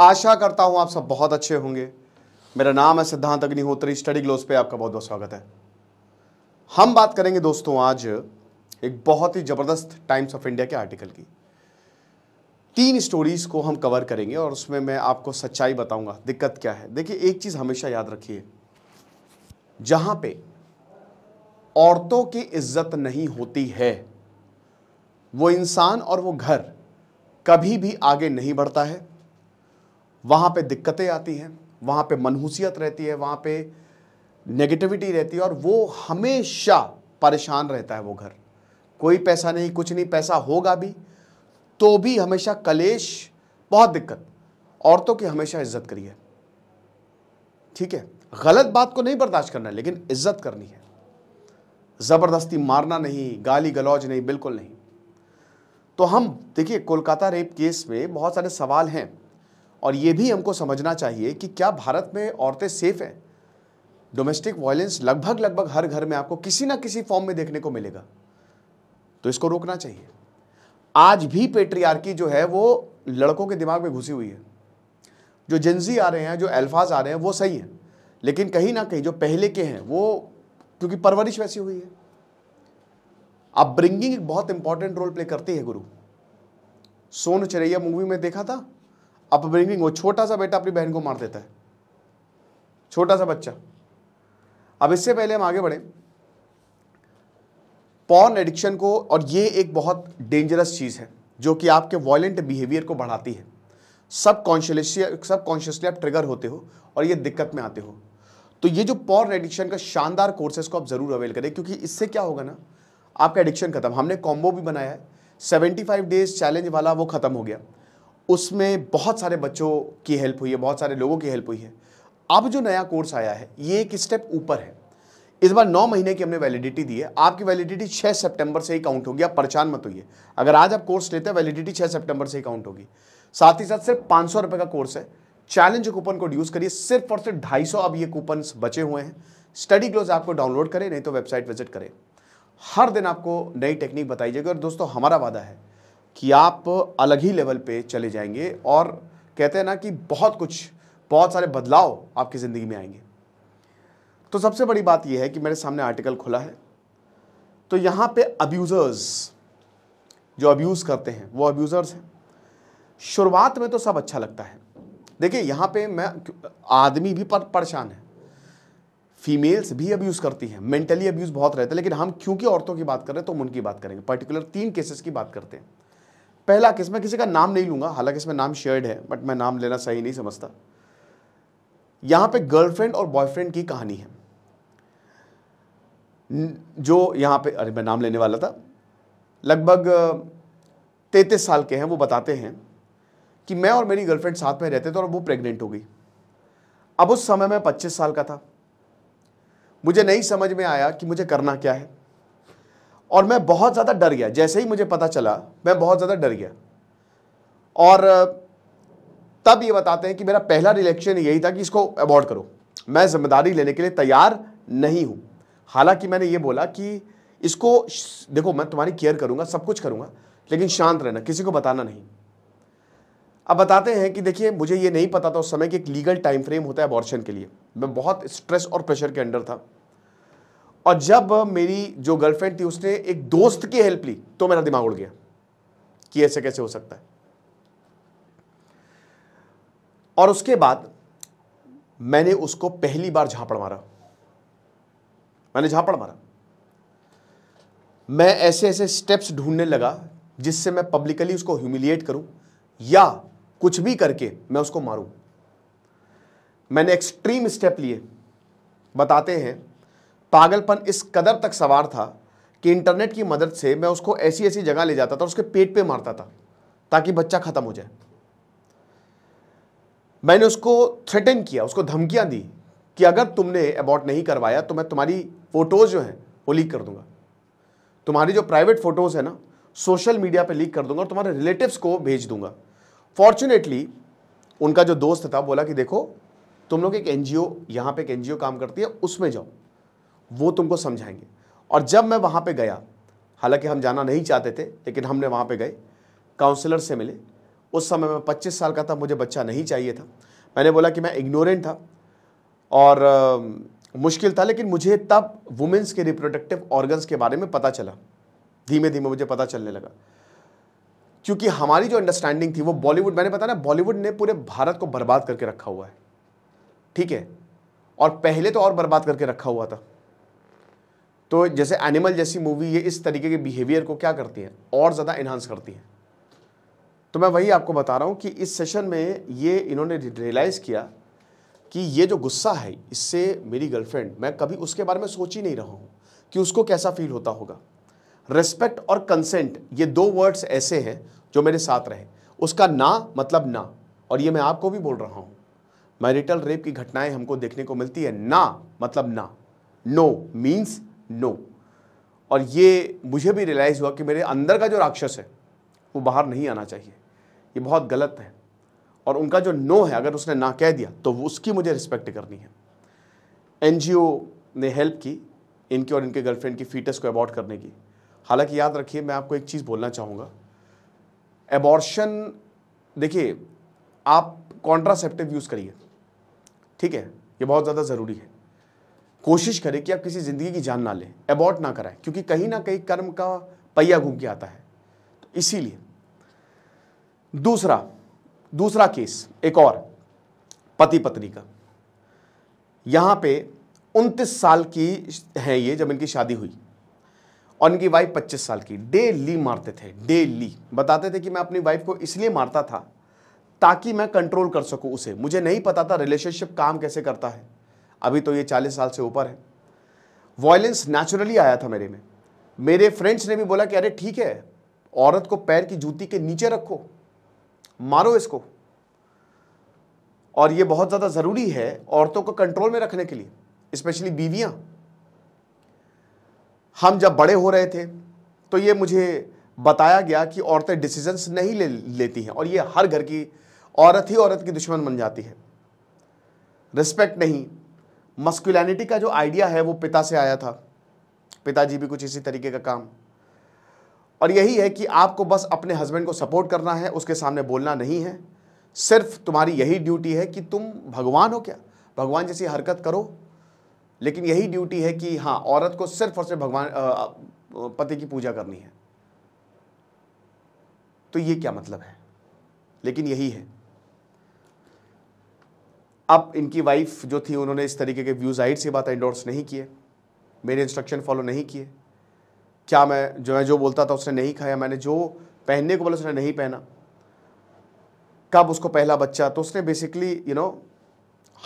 आशा करता हूं आप सब बहुत अच्छे होंगे मेरा नाम है सिद्धांत अग्निहोत्री स्टडी ग्लोस पे आपका बहुत बहुत स्वागत है हम बात करेंगे दोस्तों आज एक बहुत ही ज़बरदस्त टाइम्स ऑफ इंडिया के आर्टिकल की तीन स्टोरीज़ को हम कवर करेंगे और उसमें मैं आपको सच्चाई बताऊंगा दिक्कत क्या है देखिए एक चीज़ हमेशा याद रखिए जहां पे औरतों की इज्जत नहीं होती है वो इंसान और वो घर कभी भी आगे नहीं बढ़ता है वहाँ पे दिक्कतें आती हैं वहाँ पे मनहूसियत रहती है वहाँ पे नेगेटिविटी रहती है और वो हमेशा परेशान रहता है वो घर कोई पैसा नहीं कुछ नहीं पैसा होगा भी तो भी हमेशा कलेश बहुत दिक्कत औरतों की हमेशा इज्जत करी है ठीक है गलत बात को नहीं बर्दाश्त करना है लेकिन इज्जत करनी है ज़बरदस्ती मारना नहीं गाली गलौज नहीं बिल्कुल नहीं तो हम देखिए कोलकाता रेप केस में बहुत सारे सवाल हैं और ये भी हमको समझना चाहिए कि क्या भारत में औरतें सेफ हैं डोमेस्टिक वायलेंस लगभग लगभग हर घर में आपको किसी ना किसी फॉर्म में देखने को मिलेगा तो इसको रोकना चाहिए आज भी पेट्रियार्की जो है वो लड़कों के दिमाग में घुसी हुई है जो जेंजी आ रहे हैं जो अल्फाज आ रहे हैं वो सही है लेकिन कहीं ना कहीं जो पहले के हैं वो क्योंकि परवरिश वैसी हुई है ब्रिंगिंग एक बहुत इंपॉर्टेंट रोल प्ले करती है गुरु सोन चरैया मूवी में देखा था अपब्रिंगिंग वो छोटा सा बेटा अपनी बहन को मार देता है छोटा सा बच्चा अब इससे पहले हम आगे बढ़े पॉर्न एडिक्शन को और ये एक बहुत डेंजरस चीज़ है जो कि आपके वॉयलेंट बिहेवियर को बढ़ाती है सब कॉन्शियसली सब कॉन्शियसली आप ट्रिगर होते हो और ये दिक्कत में आते हो तो ये जो पॉर्न एडिक्शन का शानदार कोर्सेज को आप ज़रूर अवेल करें क्योंकि इससे क्या होगा ना आपका एडिक्शन खत्म हमने कॉम्बो भी बनाया है सेवेंटी डेज चैलेंज वाला वो ख़त्म हो गया उसमें बहुत सारे बच्चों की हेल्प हुई है बहुत सारे लोगों की हेल्प हुई है अब जो नया कोर्स आया है ये एक स्टेप ऊपर है इस बार नौ महीने की हमने वैलिडिटी दी है आपकी वैलिडिटी छह सितंबर से ही काउंट होगी आप परेशान मत होइए अगर आज आप कोर्स लेते हैं वैलिडिटी छह सितंबर से ही काउंट होगी साथ ही साथ सिर्फ पांच सौ रुपए का कोर्स है चैलेंज कूपन कोड यूज़ करिए सिर्फ और सिर्फ ढाई सौ अब ये कूपन बचे हुए हैं स्टडी क्लोज आपको डाउनलोड करें नहीं तो वेबसाइट विजिट करें हर दिन आपको नई टेक्निक बताई जाएगी और दोस्तों हमारा वादा है कि आप अलग ही लेवल पे चले जाएंगे और कहते हैं ना कि बहुत कुछ बहुत सारे बदलाव आपकी ज़िंदगी में आएंगे तो सबसे बड़ी बात यह है कि मेरे सामने आर्टिकल खुला है तो यहाँ पे अब्यूज़र्स जो अब्यूज़ करते हैं वो अब्यूज़र्स हैं शुरुआत में तो सब अच्छा लगता है देखिए यहाँ पे मैं आदमी भी परेशान है फीमेल्स भी अब्यूज़ करती हैं मेंटली अब्यूज़ बहुत रहता है लेकिन हम क्योंकि औरतों की बात कर रहे हैं तो हम उनकी बात करेंगे पर्टिकुलर तीन केसेस की बात करते हैं पहला किस मैं किसी का नाम नहीं लूंगा हालांकि इसमें नाम शेयर्ड है बट मैं नाम लेना सही नहीं समझता यहाँ पे गर्लफ्रेंड और बॉयफ्रेंड की कहानी है जो यहाँ पे अरे मैं नाम लेने वाला था लगभग तैतीस साल के हैं वो बताते हैं कि मैं और मेरी गर्लफ्रेंड साथ में रहते थे और वो प्रेग्नेंट हो गई अब उस समय मैं पच्चीस साल का था मुझे नहीं समझ में आया कि मुझे करना क्या है और मैं बहुत ज़्यादा डर गया जैसे ही मुझे पता चला मैं बहुत ज़्यादा डर गया और तब ये बताते हैं कि मेरा पहला रिलेक्शन यही था कि इसको अवॉर्ड करो मैं जिम्मेदारी लेने के लिए तैयार नहीं हूँ हालांकि मैंने ये बोला कि इसको देखो मैं तुम्हारी केयर करूँगा सब कुछ करूँगा लेकिन शांत रहना किसी को बताना नहीं अब बताते हैं कि देखिए मुझे ये नहीं पता था उस समय कि एक लीगल टाइम फ्रेम होता है अबॉर्शन के लिए मैं बहुत स्ट्रेस और प्रेशर के अंडर था और जब मेरी जो गर्लफ्रेंड थी उसने एक दोस्त की हेल्प ली तो मेरा दिमाग उड़ गया कि ऐसे कैसे हो सकता है और उसके बाद मैंने उसको पहली बार झापड़ मारा मैंने झापड़ मारा मैं ऐसे ऐसे स्टेप्स ढूंढने लगा जिससे मैं पब्लिकली उसको ह्यूमिलिएट करूं या कुछ भी करके मैं उसको मारूं मैंने एक्सट्रीम स्टेप लिए बताते हैं पागलपन इस कदर तक सवार था कि इंटरनेट की मदद से मैं उसको ऐसी ऐसी जगह ले जाता था उसके पेट पे मारता था ताकि बच्चा ख़त्म हो जाए मैंने उसको थ्रेटन किया उसको धमकियाँ दी कि अगर तुमने अबॉट नहीं करवाया तो मैं तुम्हारी फ़ोटोज़ जो हैं वो लीक कर दूंगा तुम्हारी जो प्राइवेट फ़ोटोज़ है ना सोशल मीडिया पे लीक कर दूंगा और तुम्हारे रिलेटिव्स को भेज दूंगा फॉर्चुनेटली उनका जो दोस्त था बोला कि देखो तुम लोग एक एनजीओ जी ओ यहाँ पर एक एन काम करती है उसमें जाओ वो तुमको समझाएंगे और जब मैं वहाँ पे गया हालांकि हम जाना नहीं चाहते थे लेकिन हमने वहाँ पे गए काउंसलर से मिले उस समय मैं पच्चीस साल का था मुझे बच्चा नहीं चाहिए था मैंने बोला कि मैं इग्नोरेंट था और आ, मुश्किल था लेकिन मुझे तब वुमेंस के रिप्रोडक्टिव ऑर्गन्स के बारे में पता चला धीमे धीमे मुझे पता चलने लगा क्योंकि हमारी जो अंडरस्टैंडिंग थी वो बॉलीवुड मैंने पता ना बॉलीवुड ने पूरे भारत को बर्बाद करके रखा हुआ है ठीक है और पहले तो और बर्बाद करके रखा हुआ था तो जैसे एनिमल जैसी मूवी ये इस तरीके के बिहेवियर को क्या करती है और ज़्यादा इन्हांस करती है तो मैं वही आपको बता रहा हूँ कि इस सेशन में ये इन्होंने रियलाइज़ किया कि ये जो गुस्सा है इससे मेरी गर्लफ्रेंड मैं कभी उसके बारे में सोच ही नहीं रहा हूँ कि उसको कैसा फील होता होगा रेस्पेक्ट और कंसेंट ये दो वर्ड्स ऐसे हैं जो मेरे साथ रहे उसका ना मतलब ना और ये मैं आपको भी बोल रहा हूँ मैरिटल रेप की घटनाएं हमको देखने को मिलती है ना मतलब ना नो मीन्स नो और ये मुझे भी रियलाइज़ हुआ कि मेरे अंदर का जो राक्षस है वो बाहर नहीं आना चाहिए ये बहुत गलत है और उनका जो नो है अगर उसने ना कह दिया तो उसकी मुझे रिस्पेक्ट करनी है एन ने हेल्प की इनके और इनके गर्लफ्रेंड की फीटस को अबॉर्ट करने की हालांकि याद रखिए मैं आपको एक चीज़ बोलना चाहूँगा एबॉर्शन देखिए आप कॉन्ट्रासेप्टिव यूज़ करिए ठीक है ये बहुत ज़्यादा ज़रूरी है कोशिश करें कि आप किसी ज़िंदगी की जान ना लें अबॉर्ट ना कराएं क्योंकि कहीं ना कहीं कर्म का पहिया घूम के आता है तो इसीलिए दूसरा दूसरा केस एक और पति पत्नी का यहां पे उनतीस साल की है ये जब इनकी शादी हुई और इनकी वाइफ पच्चीस साल की डेली मारते थे डेली बताते थे कि मैं अपनी वाइफ को इसलिए मारता था ताकि मैं कंट्रोल कर सकूं उसे मुझे नहीं पता था रिलेशनशिप काम कैसे करता है अभी तो ये चालीस साल से ऊपर है वॉयलेंस नेचुरली आया था मेरे में मेरे फ्रेंड्स ने भी बोला कि अरे ठीक है औरत को पैर की जूती के नीचे रखो मारो इसको और ये बहुत ज़्यादा ज़रूरी है औरतों को कंट्रोल में रखने के लिए स्पेशली बीवियाँ हम जब बड़े हो रहे थे तो ये मुझे बताया गया कि औरतें डिसीजंस नहीं ले लेती हैं और ये हर घर की औरत ही औरत की दुश्मन बन जाती है रिस्पेक्ट नहीं मस्कुलैनिटी का जो आइडिया है वो पिता से आया था पिताजी भी कुछ इसी तरीके का काम और यही है कि आपको बस अपने हस्बैंड को सपोर्ट करना है उसके सामने बोलना नहीं है सिर्फ तुम्हारी यही ड्यूटी है कि तुम भगवान हो क्या भगवान जैसी हरकत करो लेकिन यही ड्यूटी है कि हाँ औरत को सिर्फ और सिर्फ भगवान पति की पूजा करनी है तो ये क्या मतलब है लेकिन यही है अब इनकी वाइफ जो थी उन्होंने इस तरीके के व्यूज़ जाहिर सी बात इंडोर्स नहीं किए मेरे इंस्ट्रक्शन फॉलो नहीं किए क्या मैं जो मैं जो बोलता था उसने नहीं खाया मैंने जो पहनने को बोला उसने नहीं पहना कब उसको पहला बच्चा तो उसने बेसिकली यू नो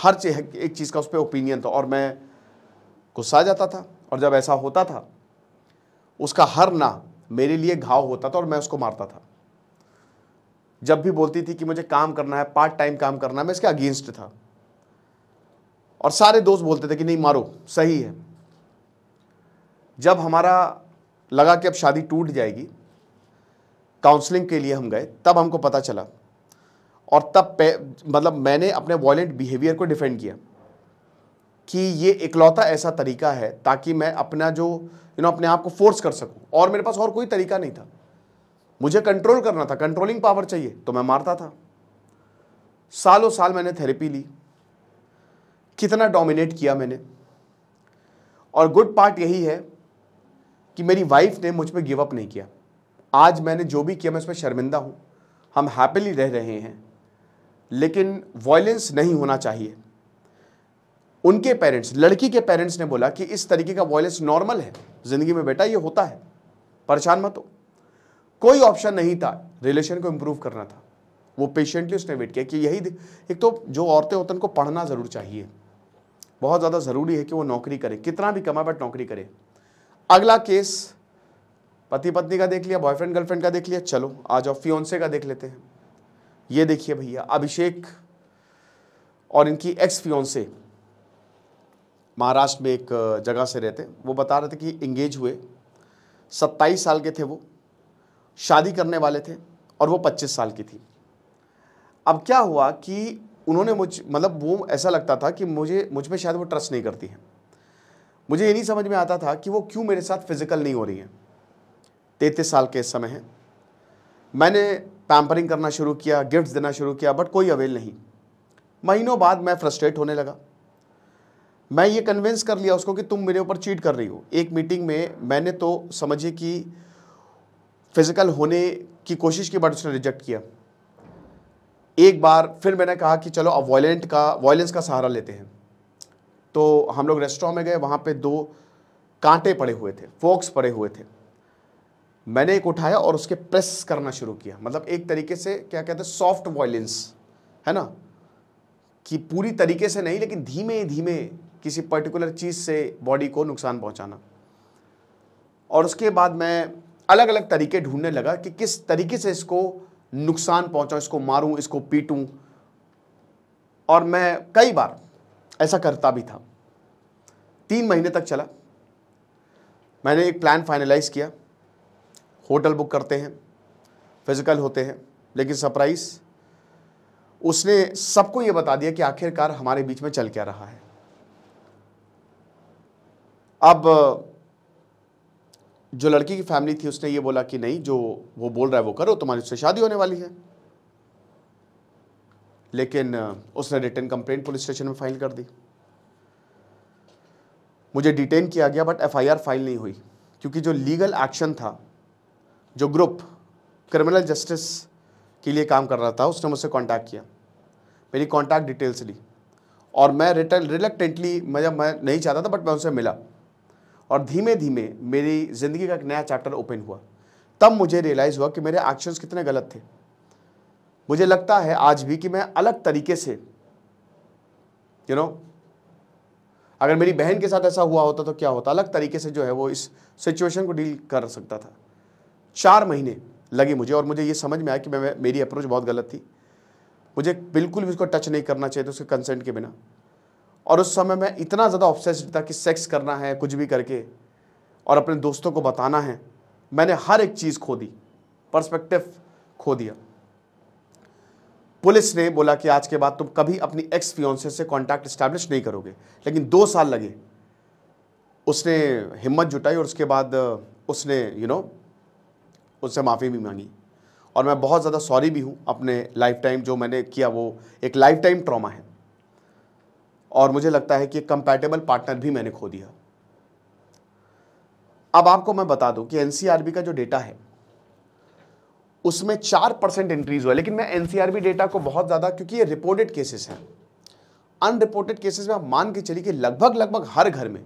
हर एक चीज़ का उस पर ओपिनियन था और मैं गुस्सा जाता था और जब ऐसा होता था उसका हर ना मेरे लिए घाव होता था और मैं उसको मारता था जब भी बोलती थी कि मुझे काम करना है पार्ट टाइम काम करना है मैं इसके अगेंस्ट था और सारे दोस्त बोलते थे कि नहीं मारो सही है जब हमारा लगा कि अब शादी टूट जाएगी काउंसलिंग के लिए हम गए तब हमको पता चला और तब मतलब मैंने अपने वॉयेंट बिहेवियर को डिफेंड किया कि ये इकलौता ऐसा तरीका है ताकि मैं अपना जो यू नो अपने आप को फोर्स कर सकूं और मेरे पास और कोई तरीका नहीं था मुझे कंट्रोल करना था कंट्रोलिंग पावर चाहिए तो मैं मारता था सालों साल मैंने थेरेपी ली कितना डोमिनेट किया मैंने और गुड पार्ट यही है कि मेरी वाइफ ने मुझ पर गिव अप नहीं किया आज मैंने जो भी किया मैं उसमें शर्मिंदा हूँ हम हैप्पीली रह रहे हैं लेकिन वॉयलेंस नहीं होना चाहिए उनके पेरेंट्स लड़की के पेरेंट्स ने बोला कि इस तरीके का वॉयलेंस नॉर्मल है ज़िंदगी में बेटा ये होता है परेशान मत हो कोई ऑप्शन नहीं था रिलेशन को इम्प्रूव करना था वो पेशेंटली उसने वेट किया कि यही एक तो जो औरतें होती हैं उनको पढ़ना ज़रूर चाहिए बहुत ज़्यादा ज़रूरी है कि वो नौकरी करे कितना भी कमाए बट नौकरी करे अगला केस पति पत्नी का देख लिया बॉयफ्रेंड गर्लफ्रेंड का देख लिया चलो आज जाओ फियोन्से का देख लेते हैं ये देखिए भैया अभिषेक और इनकी एक्स फियोन्से महाराष्ट्र में एक जगह से रहते वो बता रहे थे कि इंगेज हुए सत्ताईस साल के थे वो शादी करने वाले थे और वो पच्चीस साल की थी अब क्या हुआ कि उन्होंने मुझ मतलब वो ऐसा लगता था कि मुझे मुझ में शायद वो ट्रस्ट नहीं करती है मुझे ये नहीं समझ में आता था कि वो क्यों मेरे साथ फिज़िकल नहीं हो रही है तैतीस साल के इस समय है मैंने पैम्परिंग करना शुरू किया गिफ्ट्स देना शुरू किया बट कोई अवेल नहीं महीनों बाद मैं फ्रस्ट्रेट होने लगा मैं ये कन्विंस कर लिया उसको कि तुम मेरे ऊपर चीट कर रही हो एक मीटिंग में मैंने तो समझिए कि फिज़िकल होने की कोशिश की बट उसने रिजेक्ट किया एक बार फिर मैंने कहा कि चलो अब वॉयलेंट का वॉयलेंस का सहारा लेते हैं तो हम लोग रेस्टोरेंट में गए वहाँ पे दो कांटे पड़े हुए थे फोक्स पड़े हुए थे मैंने एक उठाया और उसके प्रेस करना शुरू किया मतलब एक तरीके से क्या कहते हैं सॉफ्ट वॉयलेंस है ना कि पूरी तरीके से नहीं लेकिन धीमे धीमे किसी पर्टिकुलर चीज़ से बॉडी को नुकसान पहुँचाना और उसके बाद मैं अलग अलग तरीके ढूंढने लगा कि किस तरीके से इसको नुकसान पहुंचाऊं इसको मारूं इसको पीटूं और मैं कई बार ऐसा करता भी था तीन महीने तक चला मैंने एक प्लान फाइनलाइज किया होटल बुक करते हैं फिज़िकल होते हैं लेकिन सरप्राइज़ उसने सबको ये बता दिया कि आखिरकार हमारे बीच में चल क्या रहा है अब जो लड़की की फैमिली थी उसने ये बोला कि नहीं जो वो बोल रहा है वो करो तुम्हारी उससे शादी होने वाली है लेकिन उसने रिटर्न कंप्लेंट पुलिस स्टेशन में फाइल कर दी मुझे डिटेन किया गया बट एफआईआर फाइल नहीं हुई क्योंकि जो लीगल एक्शन था जो ग्रुप क्रिमिनल जस्टिस के लिए काम कर रहा था उसने मुझसे कांटेक्ट किया मेरी कांटेक्ट डिटेल्स ली और मैं रिटर्न रिलेक्टेंटली मैं मैं नहीं चाहता था बट मैं उनसे मिला और धीमे धीमे मेरी ज़िंदगी का एक नया चैप्टर ओपन हुआ तब मुझे रियलाइज़ हुआ कि मेरे एक्शंस कितने गलत थे मुझे लगता है आज भी कि मैं अलग तरीके से यू you नो know, अगर मेरी बहन के साथ ऐसा हुआ होता तो क्या होता अलग तरीके से जो है वो इस सिचुएशन को डील कर सकता था चार महीने लगे मुझे और मुझे ये समझ में आया कि मैं मेरी अप्रोच बहुत गलत थी मुझे बिल्कुल भी उसको टच नहीं करना चाहिए था उसके कंसेंट के बिना और उस समय मैं इतना ज़्यादा ऑब्सेस्ड था कि सेक्स करना है कुछ भी करके और अपने दोस्तों को बताना है मैंने हर एक चीज़ खो दी पर्सपेक्टिव खो दिया पुलिस ने बोला कि आज के बाद तुम कभी अपनी एक्स फियोन्से से कांटेक्ट इस्टेब्लिश नहीं करोगे लेकिन दो साल लगे उसने हिम्मत जुटाई और उसके बाद उसने यू you नो know, उससे माफ़ी भी मांगी और मैं बहुत ज़्यादा सॉरी भी हूँ अपने लाइफ टाइम जो मैंने किया वो एक लाइफ टाइम ट्रामा है और मुझे लगता है कि कंपैटिबल पार्टनर भी मैंने खो दिया अब आपको मैं बता दूं कि एनसीआरबी का जो डेटा है उसमें चार परसेंट इंक्रीज हुआ लेकिन मैं एनसीआरबी डेटा को बहुत ज़्यादा क्योंकि ये रिपोर्टेड केसेस हैं अनरिपोर्टेड केसेस में आप मान के चलिए कि लगभग लगभग हर घर में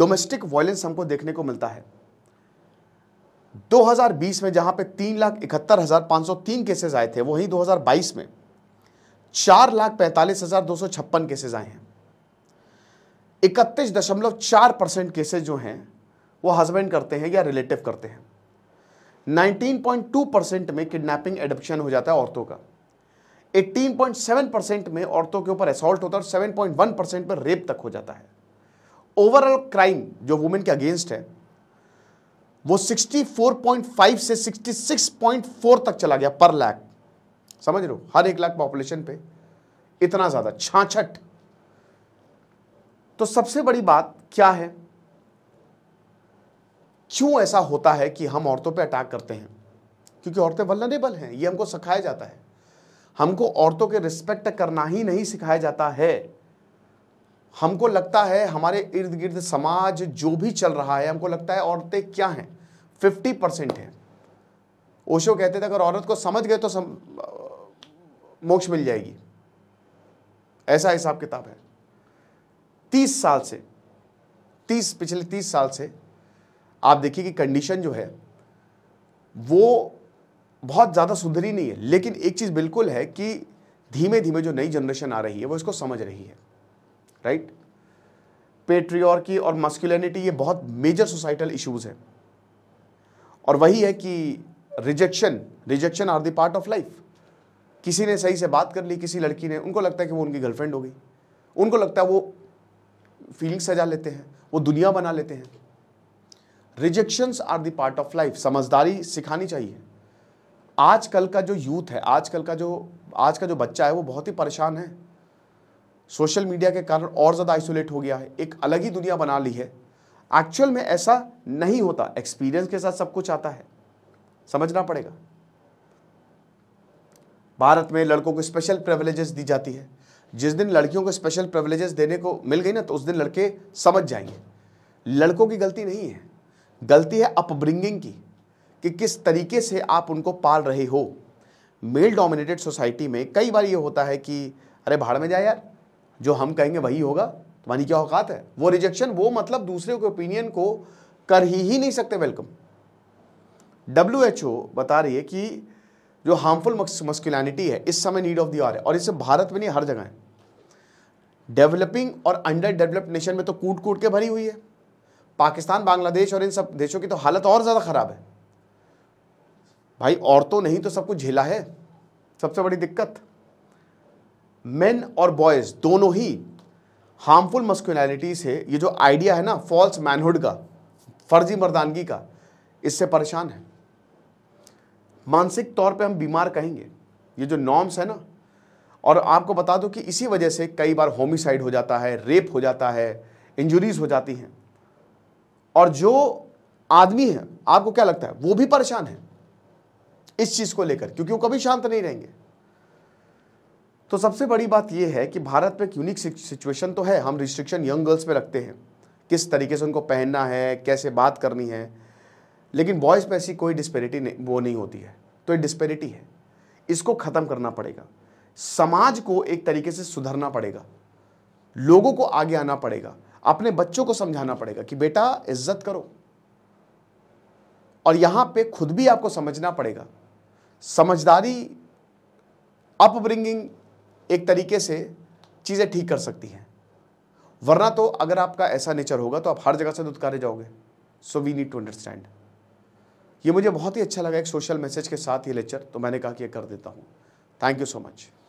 डोमेस्टिक वायलेंस हमको देखने को मिलता है 2020 में जहां पे तीन लाख इकहत्तर हज़ार पांच सौ तीन केसेस आए थे वहीं 2022 में चार लाख पैंतालीस हजार दो सौ छप्पन केसेज आए हैं इकतीस दशमलव चार परसेंट केसेज जो हैं वो हस्बैंड करते हैं या रिलेटिव करते हैं 19.2 परसेंट में किडनैपिंग एडप्शन हो जाता है औरतों का 18.7 परसेंट में औरतों के ऊपर असॉल्ट होता है और 7.1 परसेंट में रेप तक हो जाता है ओवरऑल क्राइम जो वुमेन के अगेंस्ट है वो 64.5 से 66.4 तक चला गया पर लैक समझ लो हर एक लाख पॉपुलेशन पे इतना ज़्यादा छाछठ तो सबसे बड़ी बात क्या है क्यों ऐसा होता है कि हम औरतों पे अटैक करते हैं क्योंकि औरतें वल्लनेबल हैं ये हमको सिखाया जाता है हमको औरतों के रिस्पेक्ट करना ही नहीं सिखाया जाता है हमको लगता है हमारे इर्द गिर्द समाज जो भी चल रहा है हमको लगता है औरतें क्या हैं फिफ्टी परसेंट हैं ओशो कहते थे अगर औरत को समझ गए तो सम, मोक्ष मिल जाएगी ऐसा हिसाब किताब है तीस साल से तीस पिछले तीस साल से आप देखिए कि कंडीशन जो है वो बहुत ज़्यादा सुधरी नहीं है लेकिन एक चीज़ बिल्कुल है कि धीमे धीमे जो नई जनरेशन आ रही है वो इसको समझ रही है राइट पेट्रियॉर्की और मस्कुलिनिटी ये बहुत मेजर सोसाइटल इश्यूज हैं और वही है कि rejection rejection are the part of life किसी ने सही से बात कर ली किसी लड़की ने उनको लगता है कि वो उनकी गर्लफ्रेंड हो गई उनको लगता है वो फीलिंग सजा लेते हैं वो दुनिया बना लेते हैं rejections are the part of life समझदारी सिखानी चाहिए आजकल का जो यूथ है आजकल का जो आज का जो बच्चा है वो बहुत ही परेशान है सोशल मीडिया के कारण और ज़्यादा आइसोलेट हो गया है एक अलग ही दुनिया बना ली है एक्चुअल में ऐसा नहीं होता एक्सपीरियंस के साथ सब कुछ आता है समझना पड़ेगा भारत में लड़कों को स्पेशल प्रिवलेजेस दी जाती है जिस दिन लड़कियों को स्पेशल प्रिवलेजेस देने को मिल गई ना तो उस दिन लड़के समझ जाएंगे लड़कों की गलती नहीं है गलती है अपब्रिंगिंग की कि किस तरीके से आप उनको पाल रहे हो मेल डोमिनेटेड सोसाइटी में कई बार ये होता है कि अरे भाड़ में जाए यार जो हम कहेंगे वही होगा तुम्हारी क्या औकात है वो रिजेक्शन वो मतलब दूसरे के ओपिनियन को कर ही, ही नहीं सकते वेलकम डब्ल्यू बता रही है कि जो हार्मफुल मस्कुलैनिटी है इस समय नीड ऑफ दी आर है और इससे भारत में नहीं हर जगह है डेवलपिंग और अंडर डेवलप्ड नेशन में तो कूट कूट के भरी हुई है पाकिस्तान बांग्लादेश और इन सब देशों की तो हालत और ज़्यादा ख़राब है भाई औरतों नहीं तो सब कुछ झेला है सबसे बड़ी दिक्कत मेन और बॉयज़ दोनों ही हार्मफुल मस्कुलैनिटी से ये जो आइडिया है ना फॉल्स मैनहुड का फर्जी मर्दानगी का इससे परेशान है मानसिक तौर पे हम बीमार कहेंगे ये जो नॉर्म्स है ना और आपको बता दूं कि इसी वजह से कई बार होमिसाइड हो जाता है रेप हो जाता है इंजुरीज हो जाती हैं और जो आदमी है आपको क्या लगता है वो भी परेशान है इस चीज़ को लेकर क्योंकि वो कभी शांत नहीं रहेंगे तो सबसे बड़ी बात यह है कि भारत में एक यूनिक सिचुएशन तो है हम रिस्ट्रिक्शन यंग गर्ल्स पे रखते हैं किस तरीके से उनको पहनना है कैसे बात करनी है लेकिन बॉयज़ में ऐसी कोई डिस्पेरिटी नहीं वो नहीं होती है तो ये डिस्पेरिटी है इसको ख़त्म करना पड़ेगा समाज को एक तरीके से सुधरना पड़ेगा लोगों को आगे आना पड़ेगा अपने बच्चों को समझाना पड़ेगा कि बेटा इज्जत करो और यहां पे खुद भी आपको समझना पड़ेगा समझदारी अपब्रिंगिंग एक तरीके से चीज़ें ठीक कर सकती हैं वरना तो अगर आपका ऐसा नेचर होगा तो आप हर जगह से दुदकारे जाओगे so we need to understand ये मुझे बहुत ही अच्छा लगा एक सोशल मैसेज के साथ ये लेक्चर तो मैंने कहा कि ये कर देता हूँ थैंक यू सो मच